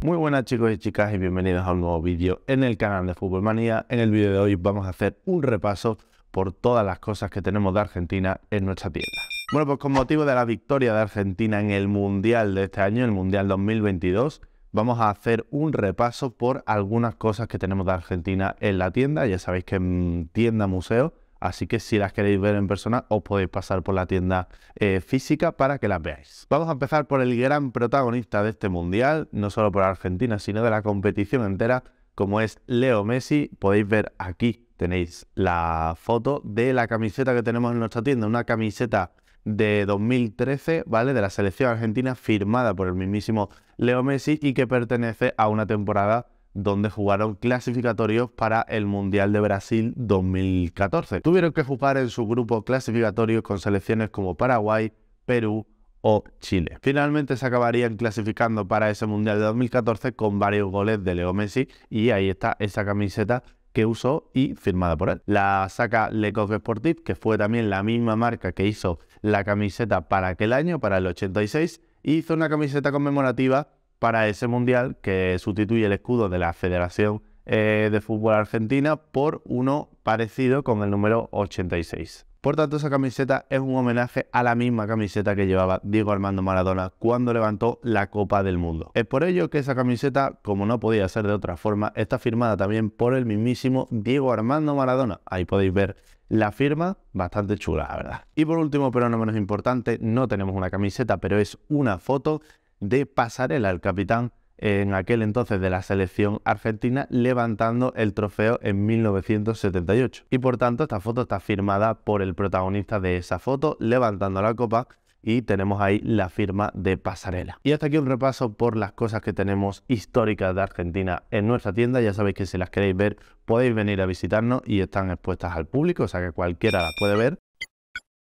Muy buenas chicos y chicas y bienvenidos a un nuevo vídeo en el canal de Fútbol Manía. En el vídeo de hoy vamos a hacer un repaso por todas las cosas que tenemos de Argentina en nuestra tienda. Bueno, pues con motivo de la victoria de Argentina en el Mundial de este año, el Mundial 2022, vamos a hacer un repaso por algunas cosas que tenemos de Argentina en la tienda. Ya sabéis que en tienda museo Así que si las queréis ver en persona, os podéis pasar por la tienda eh, física para que las veáis. Vamos a empezar por el gran protagonista de este mundial, no solo por Argentina, sino de la competición entera, como es Leo Messi. Podéis ver aquí, tenéis la foto de la camiseta que tenemos en nuestra tienda, una camiseta de 2013, ¿vale? De la selección argentina firmada por el mismísimo Leo Messi y que pertenece a una temporada donde jugaron clasificatorios para el Mundial de Brasil 2014. Tuvieron que jugar en su grupo clasificatorios con selecciones como Paraguay, Perú o Chile. Finalmente se acabarían clasificando para ese Mundial de 2014 con varios goles de Leo Messi y ahí está esa camiseta que usó y firmada por él. La saca Le Sportif, que fue también la misma marca que hizo la camiseta para aquel año, para el 86, hizo una camiseta conmemorativa para ese mundial que sustituye el escudo de la Federación eh, de Fútbol Argentina por uno parecido con el número 86. Por tanto, esa camiseta es un homenaje a la misma camiseta que llevaba Diego Armando Maradona cuando levantó la Copa del Mundo. Es por ello que esa camiseta, como no podía ser de otra forma, está firmada también por el mismísimo Diego Armando Maradona. Ahí podéis ver la firma, bastante chula, la verdad. Y por último, pero no menos importante, no tenemos una camiseta, pero es una foto de Pasarela, el capitán en aquel entonces de la selección argentina, levantando el trofeo en 1978. Y por tanto, esta foto está firmada por el protagonista de esa foto, levantando la copa, y tenemos ahí la firma de pasarela. Y hasta aquí un repaso por las cosas que tenemos históricas de Argentina en nuestra tienda. Ya sabéis que si las queréis ver podéis venir a visitarnos y están expuestas al público, o sea que cualquiera las puede ver.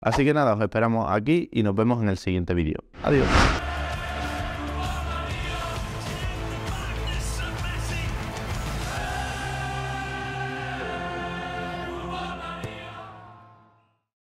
Así que nada, os esperamos aquí y nos vemos en el siguiente vídeo. Adiós.